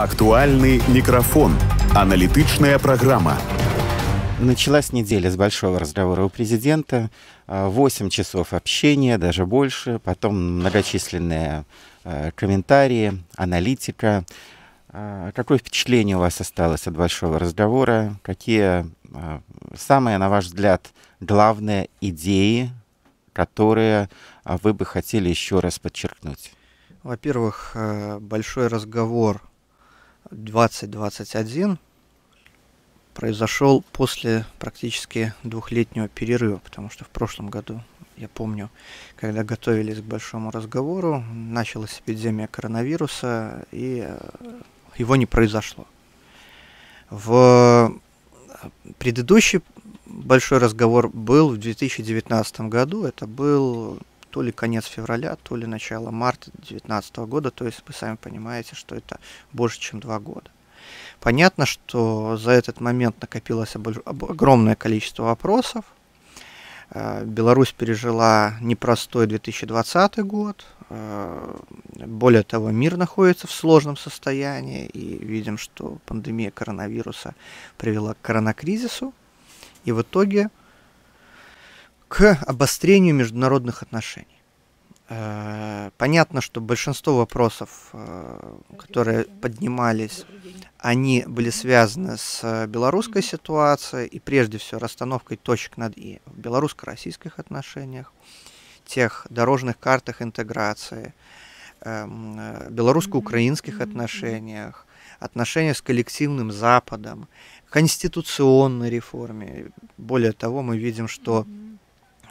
Актуальный микрофон. аналитичная программа. Началась неделя с большого разговора у президента, 8 а, часов общения, даже больше, потом многочисленные а, комментарии, аналитика. А, какое впечатление у вас осталось от большого разговора? Какие самые, на ваш взгляд, главные идеи, которые вы бы хотели еще раз подчеркнуть? Во-первых, большой разговор 2021 произошел после практически двухлетнего перерыва, потому что в прошлом году, я помню, когда готовились к большому разговору, началась эпидемия коронавируса, и э, его не произошло. В э, предыдущий большой разговор был в 2019 году, это был то ли конец февраля, то ли начало марта 2019 года. То есть вы сами понимаете, что это больше, чем два года. Понятно, что за этот момент накопилось огромное количество вопросов. Э, Беларусь пережила непростой 2020 год. Э, более того, мир находится в сложном состоянии, и видим, что пандемия коронавируса привела к коронакризису. И в итоге к обострению международных отношений. Э, понятно, что большинство вопросов, э, которые поднимались, они были связаны с э, белорусской ситуацией и прежде всего расстановкой точек над «и» в белорусско-российских отношениях, тех дорожных картах интеграции, эм, белорусско-украинских отношениях, отношениях с коллективным Западом, конституционной реформе. Более того, мы видим, что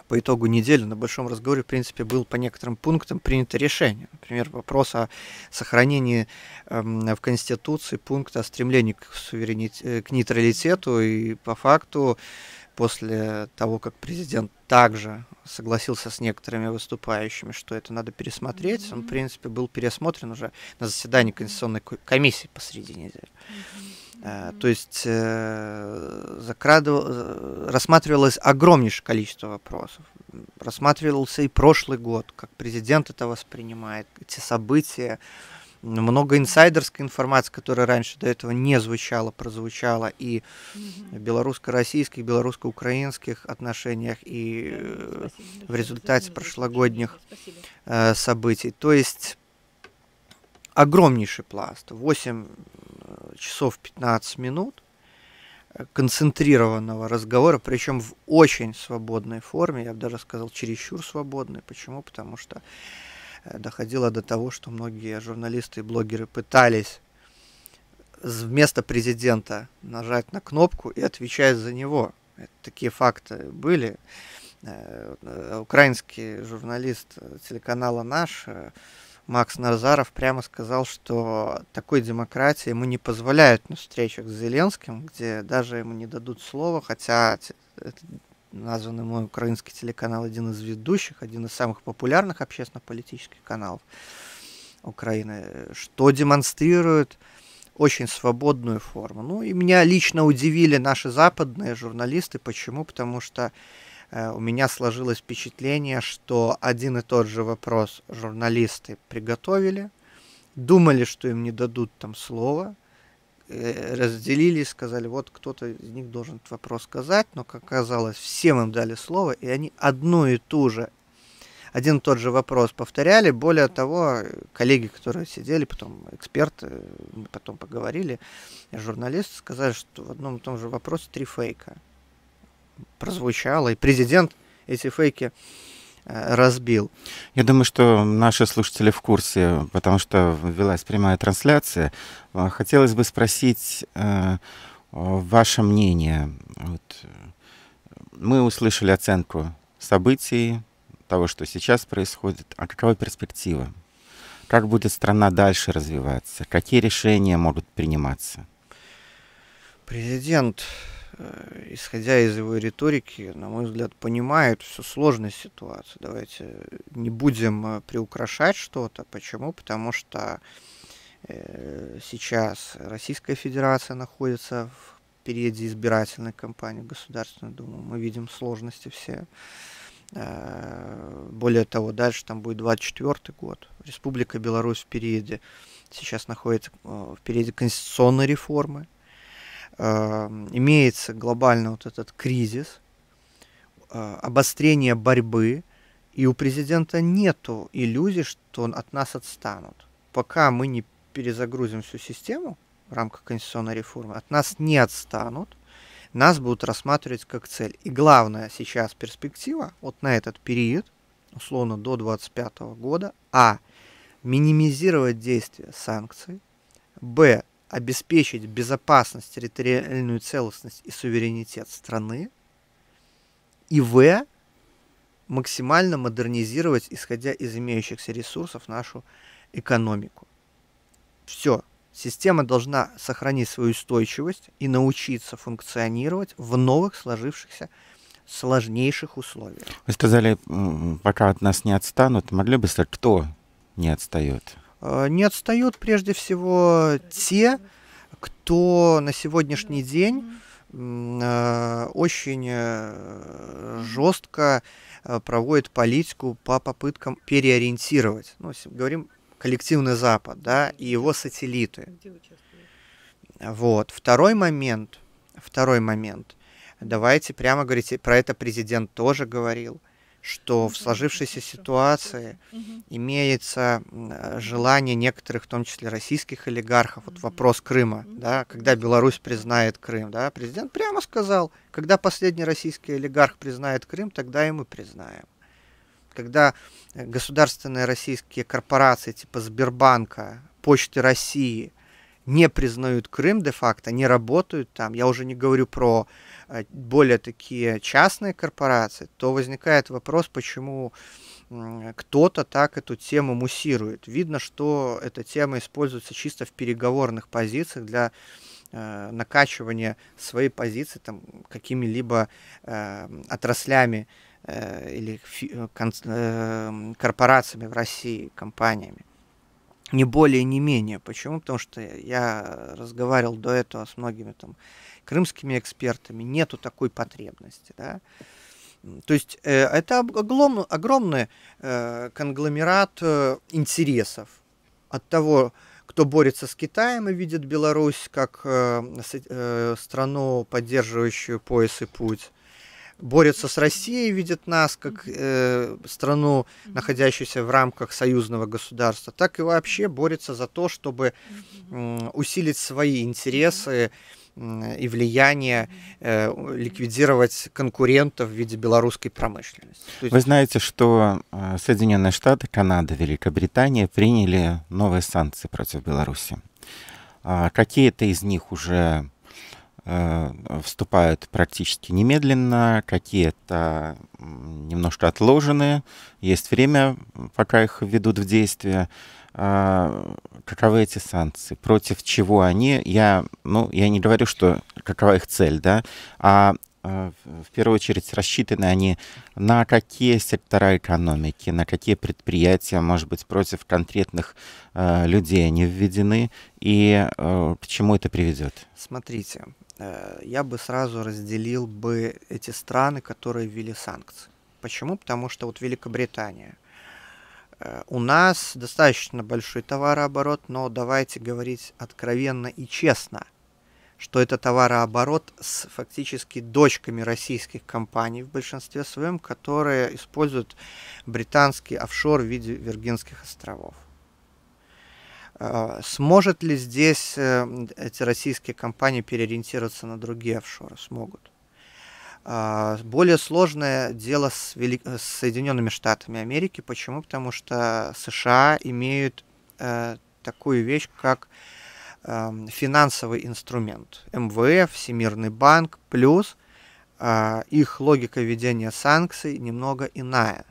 по итогу недели на большом разговоре, в принципе, было по некоторым пунктам принято решение. Например, вопрос о сохранении эм, в Конституции пункта о стремлении к, суверенит... Э, к нейтралитету и по факту после того, как президент также согласился с некоторыми выступающими, что это надо пересмотреть. Mm-hmm. Он, в принципе, был пересмотрен уже на заседании Конституционной комиссии посреди недели. Mm-hmm. Э, то есть э, закрадыв... Э, рассматривалось огромнейшее количество вопросов. Рассматривался и прошлый год, как президент это воспринимает, эти события много инсайдерской информации, которая раньше до этого не звучала, прозвучала и в белорусско-российских, белорусско-украинских отношениях, и э, в результате прошлогодних э, событий. То есть огромнейший пласт, 8 э, часов 15 минут концентрированного разговора, причем в очень свободной форме, я бы даже сказал, чересчур свободной. Почему? Потому что э, Э, доходило до того, что многие журналисты и блогеры пытались вместо президента нажать на кнопку и отвечать за него. такие факты были. Э, э, украинский журналист телеканала «Наш» Макс Назаров прямо сказал, что такой демократии ему не позволяют на встречах с Зеленским, где даже ему не дадут слова, хотя названный мой украинский телеканал, один из ведущих, один из самых популярных общественно-политических каналов Украины, что демонстрирует очень свободную форму. Ну и меня лично удивили наши западные журналисты. Почему? Потому что э, у меня сложилось впечатление, что один и тот же вопрос журналисты приготовили, думали, что им не дадут там слова – Э, разделили, сказали, вот кто-то из них должен этот вопрос сказать, но, как оказалось, всем им дали слово, и они одно и то же, один и тот же вопрос повторяли. Более того, коллеги, которые сидели, потом эксперты, потом поговорили, журналисты сказали, что в одном и том же вопросе три фейка прозвучало, и президент эти фейки Э, разбил. Я думаю, что наши слушатели в курсе, потому что велась прямая трансляция. Э, хотелось бы спросить э, ваше мнение. Вот. Э, мы услышали оценку событий, того, что сейчас происходит. А какова перспектива? Как будет страна дальше развиваться? Какие решения могут приниматься? Президент Э, исходя из его риторики, на мой взгляд, понимает всю сложность ситуации. Давайте не будем э, приукрашать что-то. Почему? Потому что э, сейчас Российская Федерация находится в периоде избирательной кампании Государственной Думы. Мы видим сложности все. Более того, дальше там будет 24 год. Республика Беларусь впереди сейчас находится в периоде конституционной реформы. Эм, имеется глобально вот этот кризис, э, обострение борьбы, и у президента нету иллюзий, что он от нас отстанут. Пока мы не перезагрузим всю систему в рамках конституционной реформы, от нас не отстанут, нас будут рассматривать как цель. И главная сейчас перспектива вот на этот период, условно до 2025 года, а. Минимизировать действия санкций, б обеспечить безопасность, территориальную целостность и суверенитет страны, и в максимально модернизировать, исходя из имеющихся ресурсов, нашу экономику. Все. Система должна сохранить свою устойчивость и научиться функционировать в новых сложившихся сложнейших условиях. Вы сказали, пока от нас не отстанут, могли бы сказать, кто не отстает? Э, не отстают прежде всего те, кто на сегодняшний день э, очень э, жестко проводит политику по попыткам переориентировать. Ну, говорим коллективный Запад, да, и его сателлиты. Вот. Второй момент. Второй момент. Давайте прямо говорить, про это президент тоже говорил – что в сложившейся ситуации имеется желание некоторых, в том числе российских олигархов, вот вопрос Крыма, да, когда Беларусь признает Крым, да, президент прямо сказал, когда последний российский олигарх признает Крым, тогда и мы признаем. Когда э, государственные российские корпорации типа Сбербанка, Почты России не признают Крым де-факто, не работают там, я уже не говорю про а, более такие частные корпорации, то возникает вопрос, почему кто-то так эту тему муссирует. Видно, что эта тема используется чисто в переговорных позициях для э, накачивания своей позиции там какими-либо э, отраслями э, или фи, э, э корпорациями в России, компаниями. Не более, не менее. Почему? Потому что я разговаривал до этого с многими там крымскими экспертами, нету такой потребности. Да? То есть э, это огромный э, конгломерат э, интересов от того, кто борется с Китаем и видит Беларусь как страну, поддерживающую пояс и путь, борется с Россией, видит нас как э, страну, находящуюся в рамках союзного государства, так и вообще борется за то, чтобы э, усилить свои интересы, э, и влияние э, ликвидировать конкурентов в виде белорусской промышленности. Есть... Вы знаете, что э, Соединенные Штаты, Канада, Великобритания приняли новые санкции против Беларуси. А какие-то из них уже э, вступают практически немедленно, какие-то немножко отложены, есть время, пока их введут в действие. А, каковы эти санкции, против чего они. Я, ну, я не говорю, что какова их цель, да, а э, в первую очередь рассчитаны они на какие сектора экономики, на какие предприятия, может быть, против конкретных э, людей они введены и э, к чему это приведет? Смотрите, э, я бы сразу разделил бы эти страны, которые ввели санкции. Почему? Потому что вот Великобритания – у нас достаточно большой товарооборот, но давайте говорить откровенно и честно, что это товарооборот с фактически дочками российских компаний в большинстве своем, которые используют британский офшор в виде Виргинских островов. А, сможет ли здесь э, эти российские компании переориентироваться на другие офшоры? Смогут. А, более сложное дело с, Вели... с Соединенными Штатами Америки. Почему? Потому что США имеют э, такую вещь, как э, финансовый инструмент. МВФ, Всемирный банк, плюс э, их логика ведения санкций немного иная.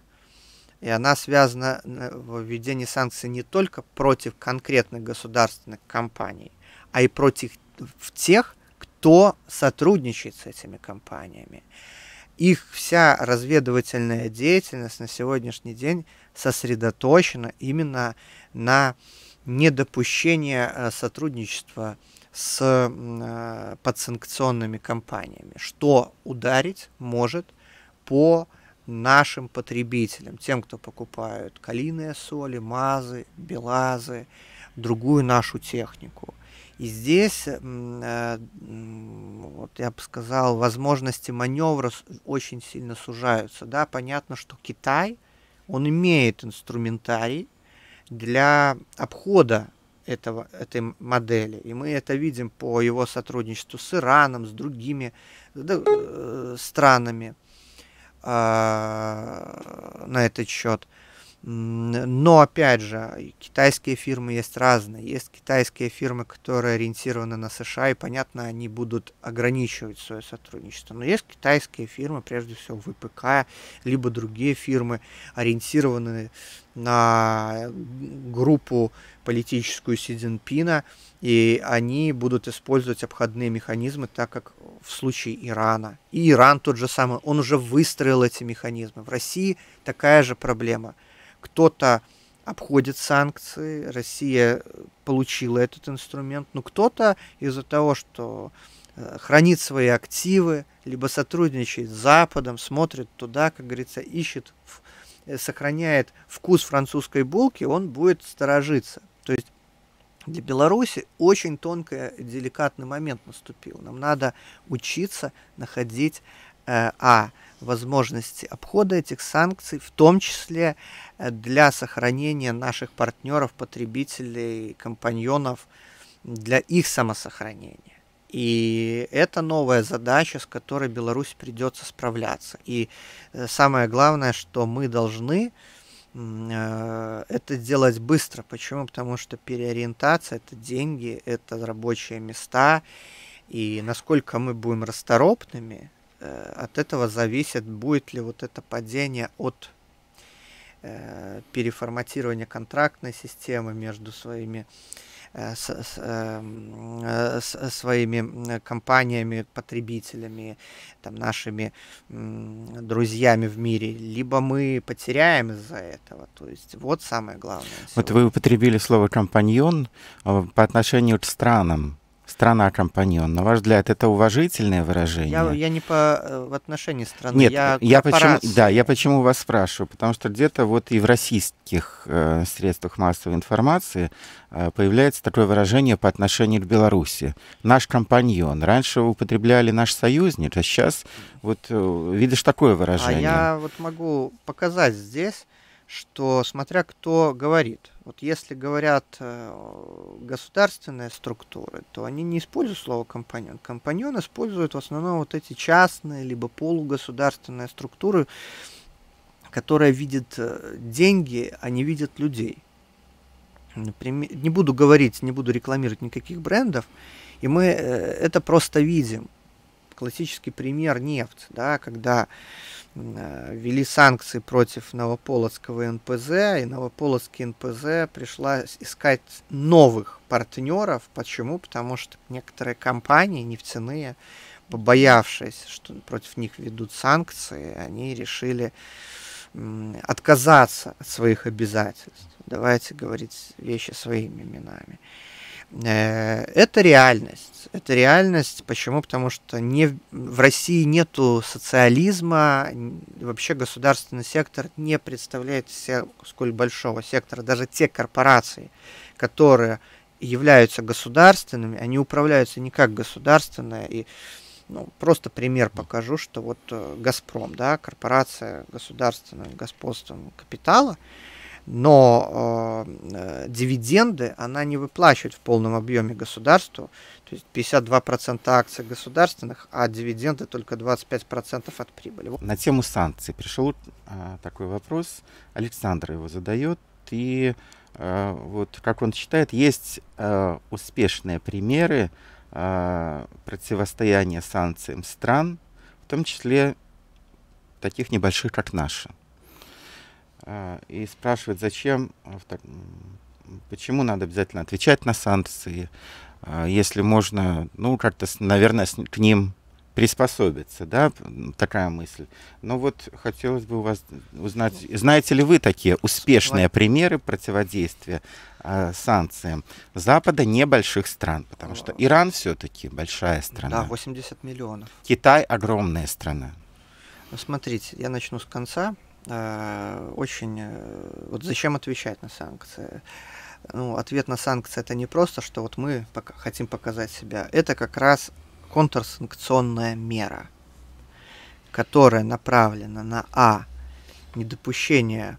И она связана э, в введении санкций не только против конкретных государственных компаний, а и против в тех, кто сотрудничает с этими компаниями. Их вся разведывательная деятельность на сегодняшний день сосредоточена именно на недопущении э, сотрудничества с э, подсанкционными компаниями, что ударить может по нашим потребителям, тем, кто покупают калийные соли, мазы, белазы, другую нашу технику. И здесь, э, вот я бы сказал, возможности маневра очень сильно сужаются. Да, понятно, что Китай, он имеет инструментарий для обхода этого, этой модели. И мы это видим по его сотрудничеству с Ираном, с другими да, э, странами э, на этот счет. Э, но, опять же, китайские фирмы есть разные. Есть китайские фирмы, которые ориентированы на США, и, понятно, они будут ограничивать свое сотрудничество. Но есть китайские фирмы, прежде всего, ВПК, либо другие фирмы, ориентированные на группу политическую Си Цзиньпина, и они будут использовать обходные механизмы, так как в случае Ирана. И Иран тот же самый, он уже выстроил эти механизмы. В России такая же проблема – кто-то обходит санкции, Россия э, получила этот инструмент, но кто-то из-за того, что э, хранит свои активы, либо сотрудничает с Западом, смотрит туда, как говорится, ищет, э, сохраняет вкус французской булки, он будет сторожиться. То есть для Беларуси очень тонкий, деликатный момент наступил. Нам надо учиться находить Э, а возможности обхода этих санкций, в том числе э, для сохранения наших партнеров, потребителей, компаньонов, для их самосохранения. И это новая задача, с которой Беларусь придется справляться. И э, самое главное, что мы должны это делать быстро. Почему? Потому что переориентация – это деньги, это рабочие места. И насколько мы будем расторопными, Э, от этого зависит, будет ли вот это падение от э, переформатирования контрактной системы между своими э, с, с, с своими компаниями, потребителями, там, нашими друзьями в мире, либо мы потеряем из-за этого. То есть вот самое главное. Сегодня. Вот вы употребили слово «компаньон» по отношению к странам. Страна-компаньон. На ваш взгляд, это уважительное выражение? Я, я не по, э, в отношении страны, Нет, я, я почему, Да, я почему вас спрашиваю? Потому что где-то вот и в российских э, средствах массовой информации э, появляется такое выражение по отношению к Беларуси. Наш компаньон. Раньше употребляли наш союзник, а сейчас вот э, видишь такое выражение. А я вот могу показать здесь что смотря кто говорит, вот если говорят э, государственные структуры, то они не используют слово компаньон. Компаньон используют в основном вот эти частные либо полугосударственные структуры, которые видят э, деньги, а не видят людей. Например, не буду говорить, не буду рекламировать никаких брендов, и мы э, это просто видим. Классический пример нефть, да, когда Э, ввели санкции против Новополоцкого НПЗ, и Новополоцкий НПЗ пришла искать новых партнеров. Почему? Потому что некоторые компании нефтяные, побоявшись, что против них ведут санкции, они решили отказаться от своих обязательств. Давайте говорить вещи своими именами. Э, это реальность. Это реальность. Почему? Потому что не, в России нету социализма. Вообще государственный сектор не представляет себя сколь большого сектора. Даже те корпорации, которые являются государственными, они управляются не как государственные. И ну, просто пример покажу, что вот э, Газпром, да, корпорация государственного господством капитала, но э, э, дивиденды она не выплачивает в полном объеме государству. То есть 52% акций государственных, а дивиденды только 25% от прибыли. На тему санкций пришел э, такой вопрос. Александр его задает. И э, вот, как он считает, есть э, успешные примеры э, противостояния санкциям стран, в том числе таких небольших, как наша. А, и спрашивают, зачем, а, почему надо обязательно отвечать на санкции, а, если можно, ну, как-то, наверное, к ним приспособиться, да, такая мысль. Но вот хотелось бы у вас узнать, знаете ли вы такие успешные примеры противодействия э, санкциям Запада небольших стран, потому что Иран все-таки большая страна. Да, 80 миллионов. Китай огромная страна. Ну, смотрите, я начну с конца. Э, очень... Э, вот зачем отвечать на санкции? Ну, ответ на санкции это не просто, что вот мы пока хотим показать себя. Это как раз контрсанкционная мера, которая направлена на А. Недопущение,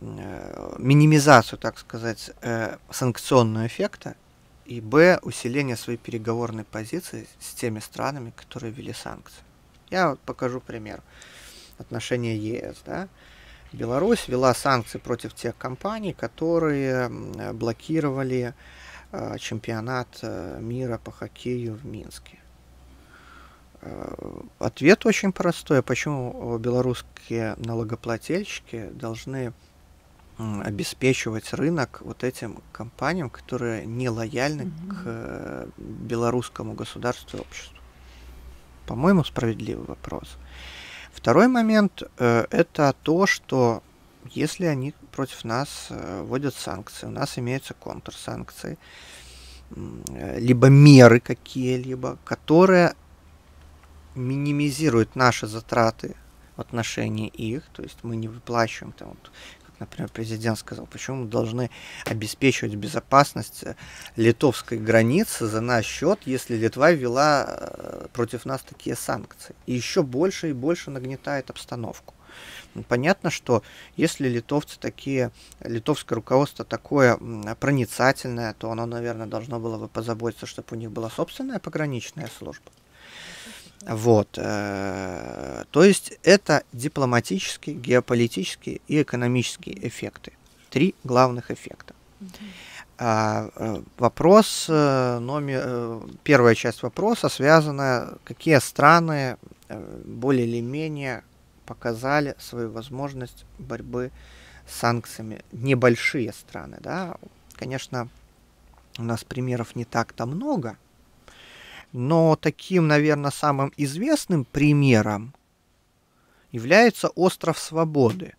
э, минимизацию, так сказать, э, санкционного эффекта, и Б. Усиление своей переговорной позиции с теми странами, которые ввели санкции. Я вот покажу пример отношения ЕС. Да? Беларусь вела санкции против тех компаний, которые блокировали э, чемпионат э, мира по хоккею в Минске. Э, ответ очень простой. Почему белорусские налогоплательщики должны обеспечивать рынок вот этим компаниям, которые не лояльны mm-hmm. к белорусскому государству и обществу? По-моему, справедливый вопрос. Второй момент э, – это то, что если они против нас э, вводят санкции, у нас имеются контрсанкции, э, либо меры какие-либо, которые минимизируют наши затраты в отношении их, то есть мы не выплачиваем там вот, Например, президент сказал, почему мы должны обеспечивать безопасность э, литовской границы за наш счет, если Литва ввела э, против нас такие санкции. И еще больше и больше нагнетает обстановку. Ну, понятно, что если литовцы такие, литовское руководство такое проницательное, то оно, наверное, должно было бы позаботиться, чтобы у них была собственная пограничная служба. Вот. Э, то есть это дипломатические, геополитические и экономические эффекты. Три главных эффекта. А, э, вопрос э, номер... Первая часть вопроса связана, какие страны более или менее показали свою возможность борьбы с санкциями. Небольшие страны, да. Конечно, у нас примеров не так-то много – но таким, наверное, самым известным примером является остров Свободы.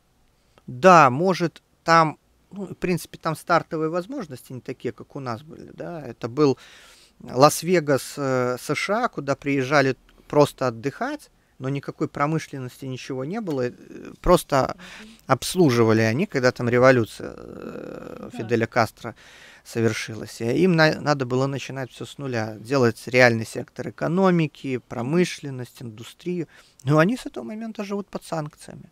Да, может, там, ну, в принципе, там стартовые возможности не такие, как у нас были. Да? Это был Лас-Вегас, э, США, куда приезжали просто отдыхать но никакой промышленности ничего не было, э, просто обслуживали они, когда там революция э, Фиделя Кастро совершилась. И им на, надо было начинать все с нуля, делать реальный сектор экономики, промышленность, индустрию. Но они с этого момента живут под санкциями.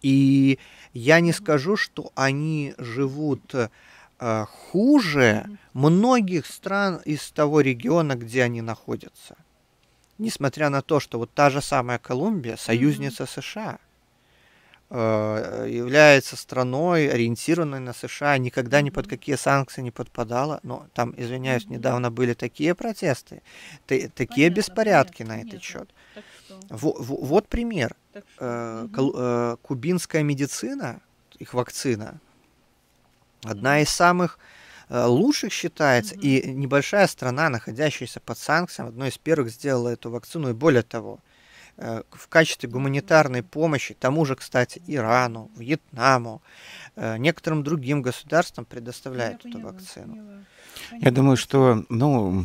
И я не скажу, что они живут э, хуже многих стран из того региона, где они находятся несмотря на то, что вот та же самая Колумбия, союзница mm-hmm. США, э, является страной, ориентированной на США, никогда ни под какие санкции не подпадала. Но там, извиняюсь, mm-hmm. недавно были такие протесты, т- такие понятно, беспорядки понятно, на этот счет. В- в- вот пример. что... Mm-hmm. Кол- э- кубинская медицина, их вакцина, одна из самых Э, лучших считается, угу. и небольшая страна, находящаяся под санкциями, одной из первых сделала эту вакцину, и более того, э, в качестве гуманитарной помощи тому же, кстати, Ирану, Вьетнаму, э, некоторым другим государствам предоставляет я эту поняла, вакцину. Поняла. Я думаю, что ну,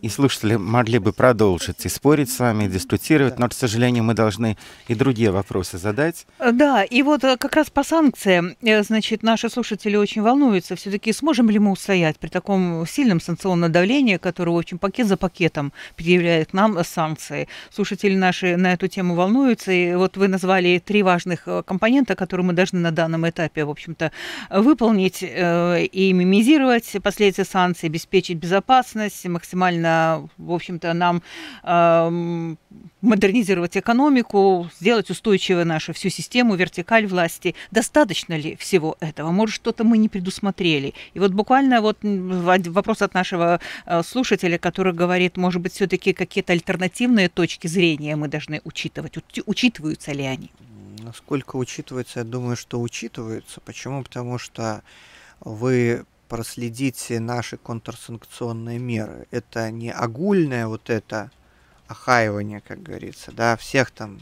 и слушатели могли бы продолжить и спорить с вами, и дискутировать, но, к сожалению, мы должны и другие вопросы задать. Да, и вот э, как раз по санкциям, э, значит, наши слушатели очень волнуются, все-таки сможем ли мы устоять при таком сильном санкционном давлении, которое очень пакет за пакетом предъявляет нам санкции. Слушатели наши на эту тему волнуются, и вот вы назвали три важных э, компонента, которые мы должны на данном этапе, в общем-то, выполнить и минимизировать последствия санкций обеспечить безопасность, максимально, в общем-то, нам э, модернизировать экономику, сделать устойчивой нашу всю систему, вертикаль власти. Достаточно ли всего этого? Может, что-то мы не предусмотрели? И вот буквально вот вопрос от нашего э, слушателя, который говорит, может быть, все-таки какие-то альтернативные точки зрения мы должны учитывать. Учитываются ли они? Насколько учитывается, я думаю, что учитываются. Почему? Потому что вы проследить наши контрсанкционные меры. Это не огульное вот это охаивание, как говорится, да, всех там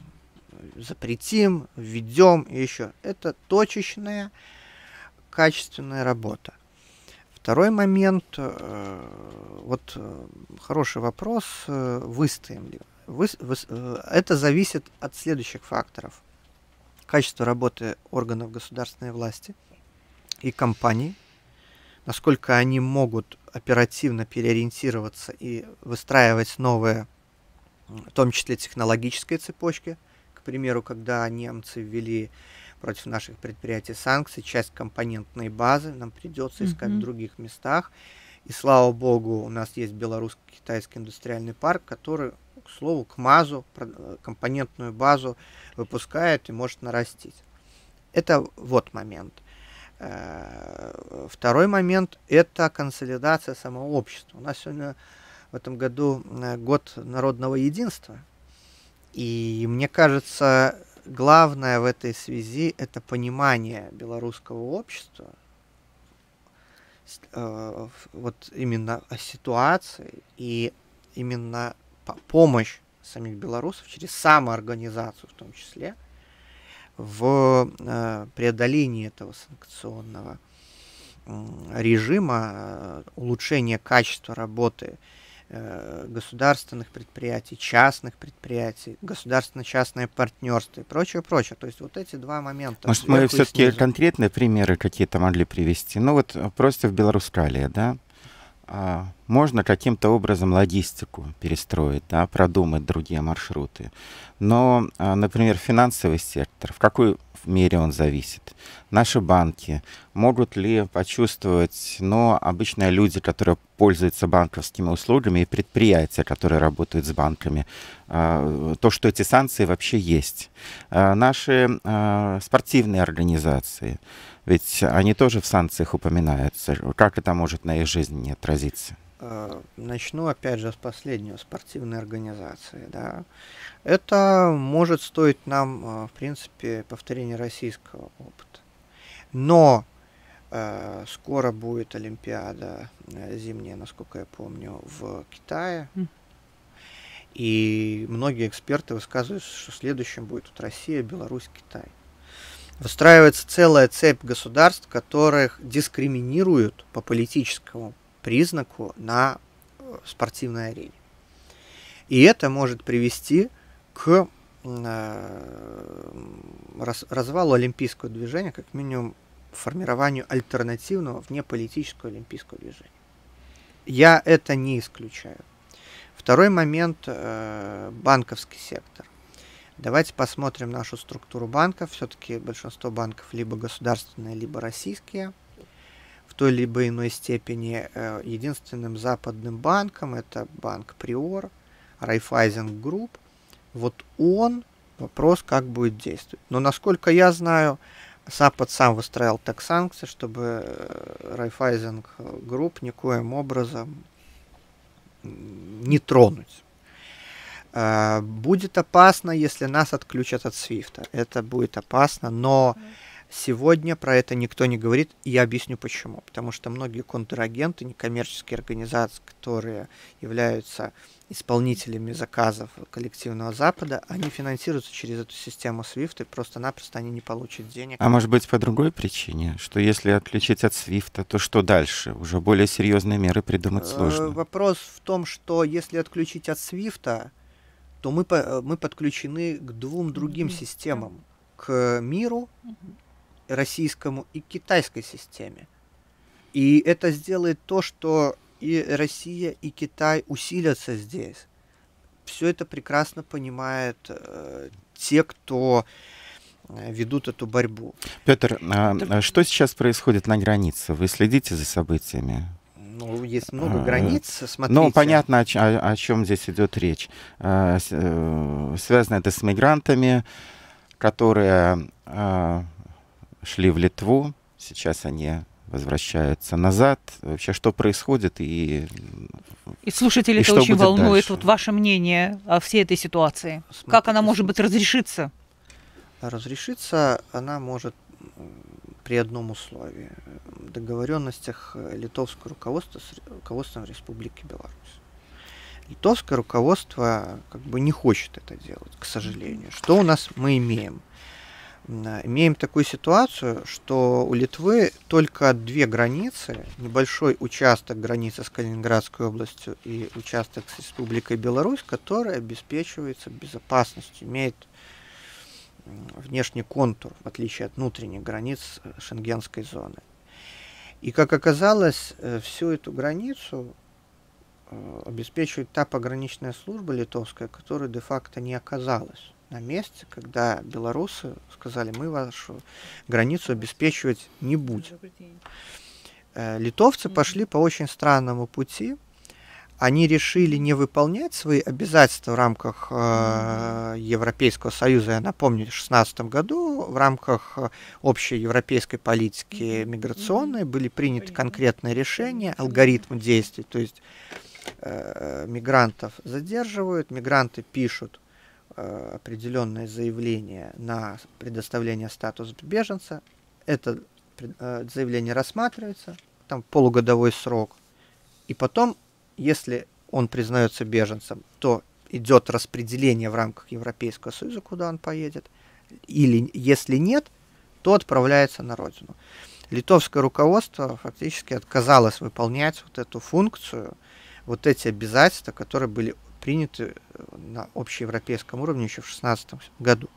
запретим, введем и еще. Это точечная, качественная работа. Второй момент, э, вот э, хороший вопрос, э, выстоим ли. Вы, вы, это зависит от следующих факторов. Качество работы органов государственной власти и компаний, насколько они могут оперативно переориентироваться и выстраивать новые, в том числе технологические цепочки. К примеру, когда немцы ввели против наших предприятий санкции, часть компонентной базы нам придется искать mm-hmm. в других местах. И слава богу, у нас есть белорусско-китайский индустриальный парк, который, к слову, к МАЗу, э, компонентную базу выпускает и может нарастить. Это вот момент. Э, второй момент – это консолидация самого общества. У нас сегодня в этом году э, год народного единства. И мне кажется, главное в этой связи – это понимание белорусского общества, э, вот именно о ситуации и именно помощь самих белорусов через самоорганизацию в том числе – в э, преодолении этого санкционного режима, э, улучшение качества работы э, государственных предприятий, частных предприятий, государственно-частное партнерство и прочее, прочее. То есть вот эти два момента. Может, мы все-таки конкретные примеры какие-то могли привести? Ну вот просто в Беларусь да? А, можно каким-то образом логистику перестроить, да, продумать другие маршруты. Но, а, например, финансовый сектор, в какой мере он зависит? Наши банки могут ли почувствовать, но ну, обычные люди, которые пользуются банковскими услугами, и предприятия, которые работают с банками, а, то, что эти санкции вообще есть. Наши спортивные организации – ведь они тоже в санкциях упоминаются. Как это может на их жизни не отразиться? Э, начну опять же с последнего, спортивной организации. Да. Это может стоить нам, э, в принципе, повторения российского опыта. Но э, скоро будет Олимпиада зимняя, насколько я помню, в Китае. И многие эксперты высказывают, что следующим будет вот Россия, Беларусь, Китай выстраивается целая цепь государств, которых дискриминируют по политическому признаку на э, спортивной арене. И это может привести к э, развалу олимпийского движения, как минимум формированию альтернативного внеполитического олимпийского движения. Я это не исключаю. Второй момент э, – банковский сектор. Давайте посмотрим нашу структуру банков. Все-таки большинство банков либо государственные, либо российские. В той либо иной степени э, единственным западным банком это банк Приор, Raiffeisen Group. Вот он, вопрос, как будет действовать. Но насколько я знаю, Запад сам выстраивал так санкции, чтобы э, Райфайзинг групп никоим образом не тронуть. А, будет опасно, если нас отключат от свифта. Это будет опасно, но сегодня про это никто не говорит, и я объясню почему. Потому что многие контрагенты, некоммерческие организации, которые являются исполнителями заказов коллективного Запада, они финансируются через эту систему SWIFT, и просто-напросто они не получат денег. А может быть по другой причине, что если отключить от SWIFT, то что дальше? Уже более серьезные меры придумать э, сложно. Вопрос в том, что если отключить от SWIFT, то мы, э, мы подключены к двум другим mm-hmm. системам. К миру mm-hmm. российскому и к китайской системе. И это сделает то, что и Россия, и Китай усилятся здесь. Все это прекрасно понимают э, те, кто э, ведут эту борьбу. Петр, а, а, что сейчас происходит на границе? Вы следите за событиями? Ну, есть много а, границ, ну, смотрите. Ну, понятно, о, о, о чем здесь идет речь. Э, э, связано это с мигрантами, которые э, шли в Литву, сейчас они возвращаются назад. Вообще, что происходит и... И слушатели это очень волнует. Дальше? Вот ваше мнение о всей этой ситуации. Смотрите, как она может быть разрешиться? Разрешиться она может при одном условии – договоренностях литовского руководства с руководством Республики Беларусь. Литовское руководство как бы не хочет это делать, к сожалению. Что у нас мы имеем? Имеем такую ситуацию, что у Литвы только две границы, небольшой участок границы с Калининградской областью и участок с Республикой Беларусь, который обеспечивается безопасностью, имеет внешний контур, в отличие от внутренних границ э, шенгенской зоны. И, как оказалось, э, всю эту границу э, обеспечивает та пограничная служба литовская, которая де-факто не оказалась на месте, когда белорусы сказали, мы вашу границу обеспечивать не будем. Литовцы пошли по очень странному пути они решили не выполнять свои обязательства в рамках э, Европейского Союза. Я напомню, в 2016 году в рамках э, общей европейской политики миграционной были приняты конкретные решения, алгоритмы действий. То есть э, мигрантов задерживают, мигранты пишут э, определенное заявление на предоставление статуса беженца. Это э, заявление рассматривается, там полугодовой срок. И потом если он признается беженцем, то идет распределение в рамках Европейского Союза, куда он поедет, или если нет, то отправляется на родину. Литовское руководство фактически отказалось выполнять вот эту функцию, вот эти обязательства, которые были приняты э, на общеевропейском уровне еще в 2016 году.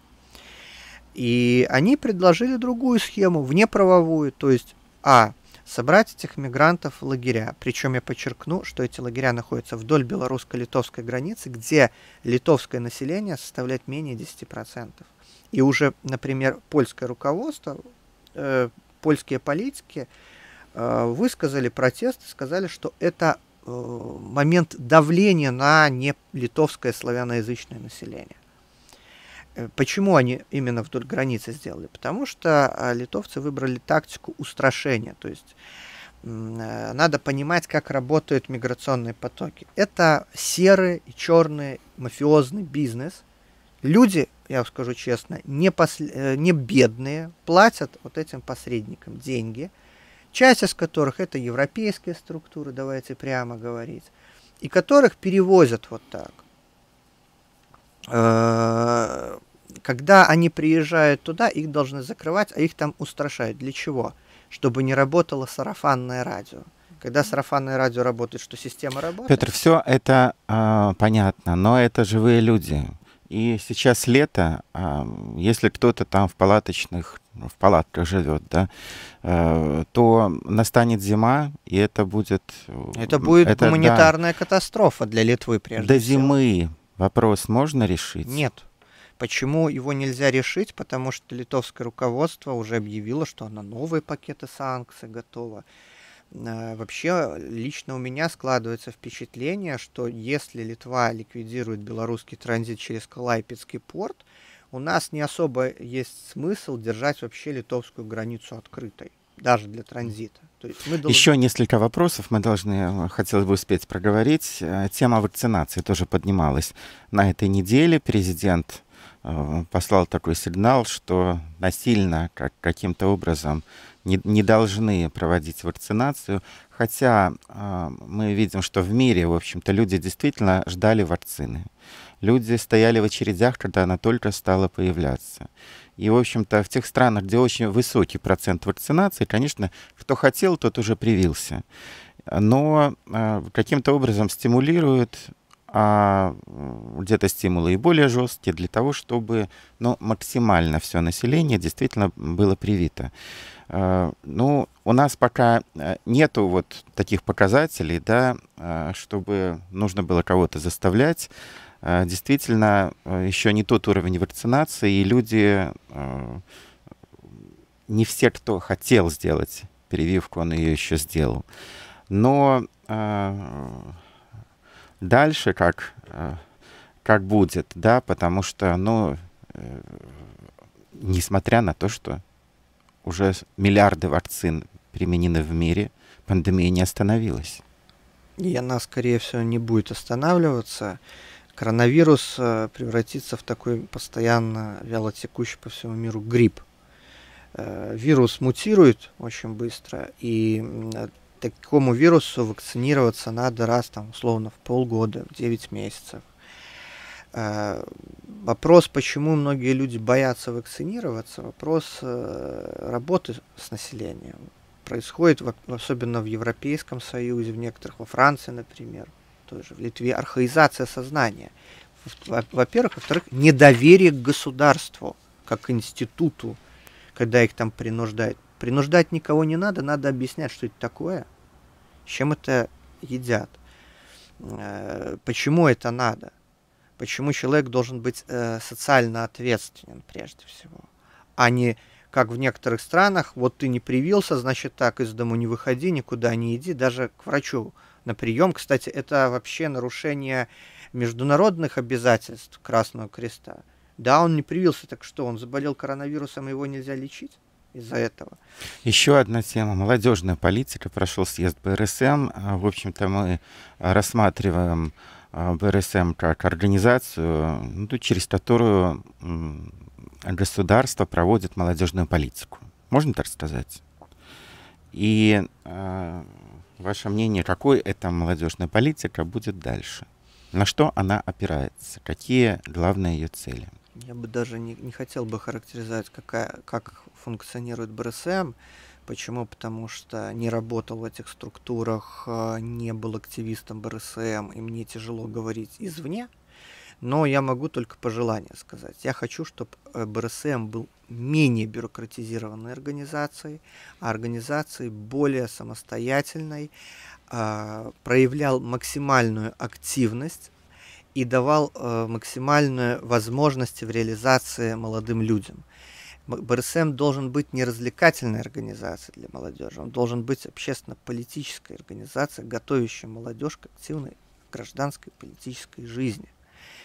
И они предложили другую схему, внеправовую, то есть, а, собрать этих мигрантов в лагеря. Причем я подчеркну, что эти лагеря находятся вдоль белорусско-литовской границы, где литовское население составляет менее 10%. И уже, например, польское руководство, э, польские политики э, высказали протест и сказали, что это э, момент давления на нелитовское а славяноязычное население. Э, почему они именно вдоль границы сделали? Потому что а, литовцы выбрали тактику устрашения, то есть э, надо понимать, как работают миграционные потоки. Это серый и черный мафиозный бизнес. Люди, я вам скажу честно, не, после, э, не бедные, платят вот этим посредникам деньги, часть из которых это европейские структуры, давайте прямо говорить, и которых перевозят вот так когда они приезжают туда, их должны закрывать, а их там устрашают. Для чего? Чтобы не работало сарафанное радио. Когда сарафанное радио работает, что система работает? Петр, все это э, понятно, но это живые люди. И сейчас лето, э, если кто-то там в палаточных, в палатках живет, да, э, то настанет зима, и это будет... Это будет это, гуманитарная да, катастрофа для Литвы прежде До всего. зимы вопрос можно решить? Нет. Почему его нельзя решить? Потому что литовское руководство уже объявило, что оно новые пакеты санкций готово. Э, вообще, лично у меня складывается впечатление, что если Литва ликвидирует белорусский транзит через Калайпецкий порт, у нас не особо есть смысл держать вообще литовскую границу открытой даже для транзита. То есть мы должны... Еще несколько вопросов мы должны, э, хотелось бы успеть проговорить. Э, тема вакцинации тоже поднималась на этой неделе. Президент Э, послал такой сигнал, что насильно, как, каким-то образом, не, не должны проводить вакцинацию, хотя э, мы видим, что в мире, в общем-то, люди действительно ждали вакцины. Люди стояли в очередях, когда она только стала появляться. И, в общем-то, в тех странах, где очень высокий процент вакцинации, конечно, кто хотел, тот уже привился. Но э, каким-то образом стимулируют а где-то стимулы и более жесткие для того, чтобы ну, максимально все население действительно было привито. А, ну, у нас пока э, нету вот таких показателей, да, а, чтобы нужно было кого-то заставлять. А, действительно, э, еще не тот уровень вакцинации, и люди, э, не все, кто хотел сделать прививку, он ее еще сделал. Но дальше, как, э, как будет, да, потому что, ну, э, несмотря на то, что уже миллиарды вакцин применены в мире, пандемия не остановилась. И она, скорее всего, не будет останавливаться. Коронавирус э, превратится в такой постоянно вялотекущий по всему миру грипп. Вирус мутирует очень быстро, и такому вирусу вакцинироваться надо раз, там, условно, в полгода, в 9 месяцев. Э, вопрос, почему многие люди боятся вакцинироваться, вопрос э, работы с населением. Происходит ну, особенно в Европейском Союзе, в некоторых, во Франции, например, тоже в Литве, архаизация сознания. Во-первых, во-вторых, недоверие к государству как институту, когда их там принуждают. Принуждать никого не надо, надо объяснять, что это такое – чем это едят, э, почему это надо, почему человек должен быть э, социально ответственен прежде всего, а не как в некоторых странах, вот ты не привился, значит так, из дому не выходи, никуда не иди, даже к врачу на прием. Кстати, это вообще нарушение международных обязательств Красного Креста. Да, он не привился, так что, он заболел коронавирусом, его нельзя лечить? из-за этого. Еще одна тема. Молодежная политика. Прошел съезд БРСМ. А, в общем-то, мы рассматриваем а, БРСМ как организацию, ну, через которую государство проводит молодежную политику. Можно так сказать? И э, ваше мнение, какой эта молодежная политика будет дальше? На что она опирается? Какие главные ее цели? я бы даже не, не хотел бы характеризовать, какая, как функционирует БРСМ. Почему? Потому что не работал в этих структурах, э, не был активистом БРСМ, и мне тяжело говорить извне. Но я могу только пожелание сказать. Я хочу, чтобы э, БРСМ был менее бюрократизированной организацией, а организацией более самостоятельной, а, проявлял максимальную активность и давал э, максимальную возможность в реализации молодым людям. БРСМ должен быть не развлекательной организацией для молодежи, он должен быть общественно-политической организацией, готовящей молодежь к активной гражданской политической жизни,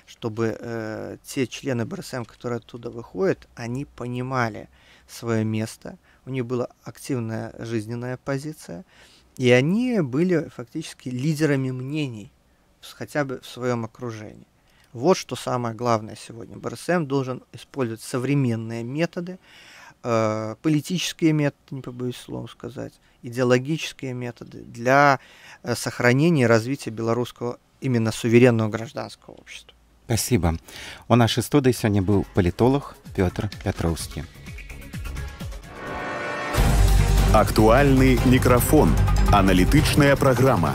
чтобы э, те члены БРСМ, которые оттуда выходят, они понимали свое место, у них была активная жизненная позиция, и они были фактически лидерами мнений хотя бы в своем окружении. Вот что самое главное сегодня. БРСМ должен использовать современные методы, э, политические методы, не побоюсь словом сказать, идеологические методы для э, сохранения и развития белорусского именно суверенного гражданского общества. Спасибо. У нашей студии сегодня был политолог Петр Петровский. Актуальный микрофон. аналитичная программа.